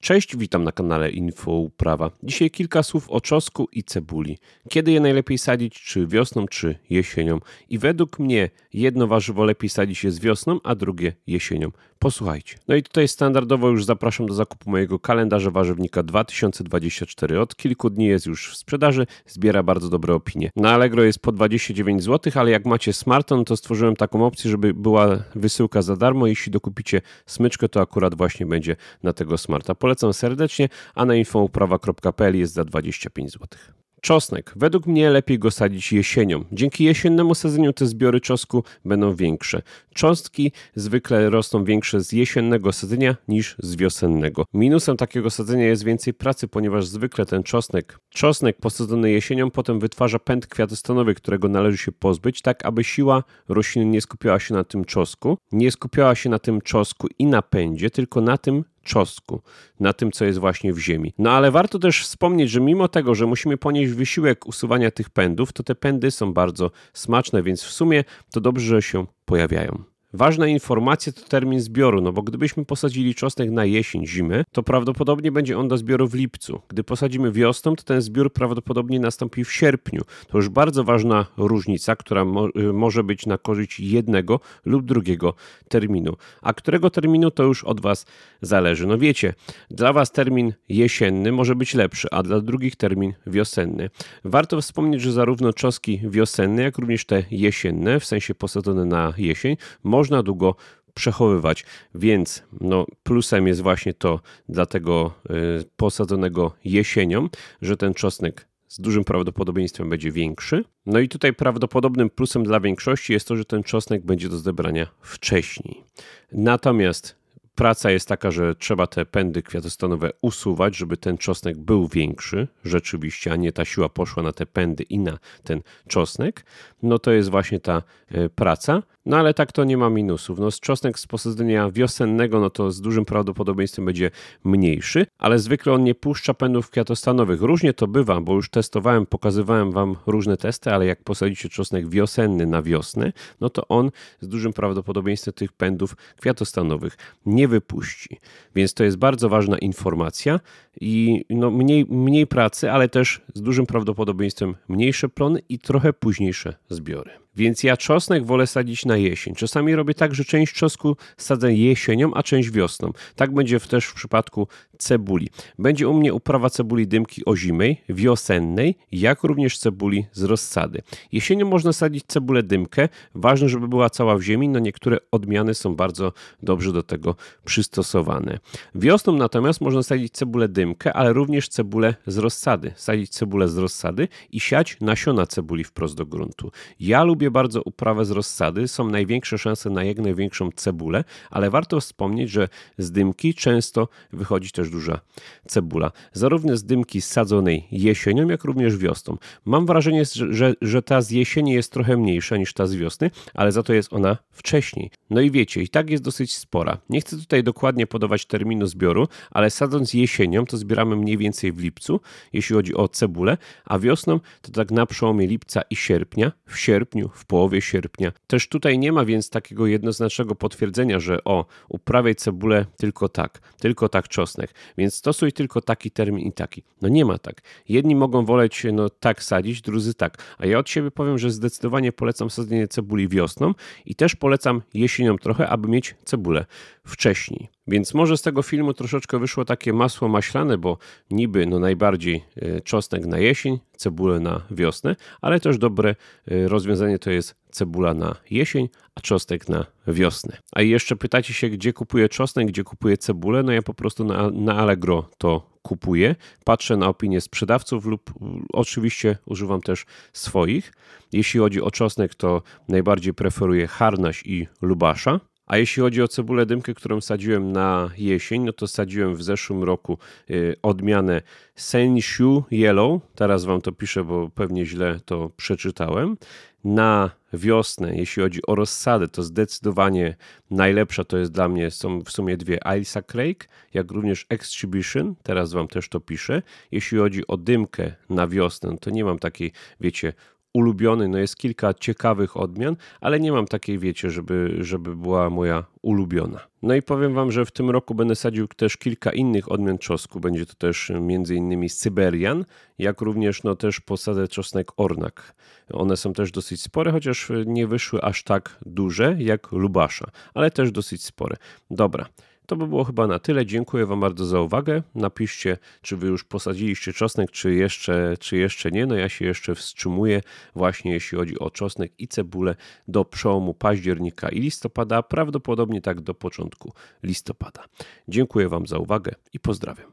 Cześć, witam na kanale Info Prawa. Dzisiaj kilka słów o czosku i cebuli. Kiedy je najlepiej sadzić, czy wiosną, czy jesienią? I według mnie jedno warzywo lepiej sadzić jest wiosną, a drugie jesienią. Posłuchajcie. No i tutaj standardowo już zapraszam do zakupu mojego kalendarza warzywnika 2024. Od kilku dni jest już w sprzedaży, zbiera bardzo dobre opinie. Na Allegro jest po 29 zł, ale jak macie smartphone, to stworzyłem taką opcję, żeby była wysyłka za darmo. Jeśli dokupicie smyczkę, to akurat właśnie będzie na tego smarta Polecam serdecznie, a na infouprawa.pl jest za 25 zł. Czosnek. Według mnie lepiej go sadzić jesienią. Dzięki jesiennemu sadzeniu te zbiory czosku będą większe. Czosnki zwykle rosną większe z jesiennego sadzenia niż z wiosennego. Minusem takiego sadzenia jest więcej pracy, ponieważ zwykle ten czosnek, czosnek posadzony jesienią potem wytwarza pęd kwiatostanowy, którego należy się pozbyć, tak aby siła rośliny nie skupiała się na tym czosku, nie skupiała się na tym czosku i napędzie, tylko na tym, cząstku, na tym, co jest właśnie w Ziemi. No ale warto też wspomnieć, że mimo tego, że musimy ponieść wysiłek usuwania tych pędów, to te pędy są bardzo smaczne, więc w sumie to dobrze, że się pojawiają. Ważna informacja to termin zbioru, no bo gdybyśmy posadzili czosnek na jesień, zimę, to prawdopodobnie będzie on do zbioru w lipcu. Gdy posadzimy wiosną, to ten zbiór prawdopodobnie nastąpi w sierpniu. To już bardzo ważna różnica, która mo y, może być na korzyść jednego lub drugiego terminu. A którego terminu to już od Was zależy. No wiecie, dla Was termin jesienny może być lepszy, a dla drugich termin wiosenny. Warto wspomnieć, że zarówno czoski wiosenne, jak również te jesienne, w sensie posadzone na jesień, można długo przechowywać. Więc no, plusem jest właśnie to dla tego y, posadzonego jesienią, że ten czosnek z dużym prawdopodobieństwem będzie większy. No i tutaj prawdopodobnym plusem dla większości jest to, że ten czosnek będzie do zebrania wcześniej. Natomiast praca jest taka, że trzeba te pędy kwiatostanowe usuwać, żeby ten czosnek był większy rzeczywiście, a nie ta siła poszła na te pędy i na ten czosnek, no to jest właśnie ta e, praca. No ale tak to nie ma minusów. No, czosnek z posadzenia wiosennego, no to z dużym prawdopodobieństwem będzie mniejszy, ale zwykle on nie puszcza pędów kwiatostanowych. Różnie to bywa, bo już testowałem, pokazywałem Wam różne testy, ale jak posadzicie czosnek wiosenny na wiosnę, no to on z dużym prawdopodobieństwem tych pędów kwiatostanowych nie wypuści. Więc to jest bardzo ważna informacja i no mniej, mniej pracy, ale też z dużym prawdopodobieństwem mniejsze plony i trochę późniejsze zbiory. Więc ja czosnek wolę sadzić na jesień. Czasami robię tak, że część czosku sadzę jesienią, a część wiosną. Tak będzie też w przypadku cebuli. Będzie u mnie uprawa cebuli dymki ozimej, wiosennej, jak również cebuli z rozsady. Jesienią można sadzić cebulę dymkę. Ważne, żeby była cała w ziemi. No niektóre odmiany są bardzo dobrze do tego przystosowane. Wiosną natomiast można sadzić cebulę dymkę, ale również cebulę z rozsady. Sadzić cebulę z rozsady i siać nasiona cebuli wprost do gruntu. Ja lubię Lubię bardzo uprawę z rozsady, są największe szanse na jak największą cebulę, ale warto wspomnieć, że z dymki często wychodzi też duża cebula. Zarówno z dymki sadzonej jesienią, jak również wiosną. Mam wrażenie, że, że ta z jesieni jest trochę mniejsza niż ta z wiosny, ale za to jest ona wcześniej. No i wiecie, i tak jest dosyć spora. Nie chcę tutaj dokładnie podawać terminu zbioru, ale sadząc jesienią to zbieramy mniej więcej w lipcu, jeśli chodzi o cebulę, a wiosną to tak na przełomie lipca i sierpnia. W sierpniu w połowie sierpnia. Też tutaj nie ma więc takiego jednoznacznego potwierdzenia, że o, uprawiaj cebulę tylko tak, tylko tak czosnek, więc stosuj tylko taki termin i taki. No nie ma tak. Jedni mogą woleć no tak sadzić, drudzy tak. A ja od siebie powiem, że zdecydowanie polecam sadzenie cebuli wiosną i też polecam jesienią trochę, aby mieć cebulę wcześniej. Więc może z tego filmu troszeczkę wyszło takie masło maślane, bo niby no najbardziej e, czosnek na jesień, cebulę na wiosnę, ale też dobre e, rozwiązanie to jest cebula na jesień, a czosnek na wiosnę. A jeszcze pytacie się, gdzie kupuję czosnek, gdzie kupuję cebulę? No ja po prostu na, na Allegro to kupuję. Patrzę na opinie sprzedawców lub mm, oczywiście używam też swoich. Jeśli chodzi o czosnek, to najbardziej preferuję Harnaś i Lubasza. A jeśli chodzi o cebulę dymkę, którą sadziłem na jesień, no to sadziłem w zeszłym roku y, odmianę Sensiu Yellow. Teraz wam to piszę, bo pewnie źle to przeczytałem. Na wiosnę, jeśli chodzi o rozsadę, to zdecydowanie najlepsza to jest dla mnie, są w sumie dwie, Ailsa Craig, jak również Exhibition, teraz wam też to piszę. Jeśli chodzi o dymkę na wiosnę, no to nie mam takiej, wiecie, ulubiony. No jest kilka ciekawych odmian, ale nie mam takiej, wiecie, żeby, żeby była moja ulubiona. No i powiem Wam, że w tym roku będę sadził też kilka innych odmian czosnku. Będzie to też m.in. Syberian, jak również no też posadę czosnek Ornak. One są też dosyć spore, chociaż nie wyszły aż tak duże jak Lubasza, ale też dosyć spore. Dobra, to by było chyba na tyle. Dziękuję Wam bardzo za uwagę. Napiszcie, czy Wy już posadziliście czosnek, czy jeszcze, czy jeszcze nie. No ja się jeszcze wstrzymuję właśnie jeśli chodzi o czosnek i cebulę do przełomu października i listopada, prawdopodobnie tak do początku listopada. Dziękuję Wam za uwagę i pozdrawiam.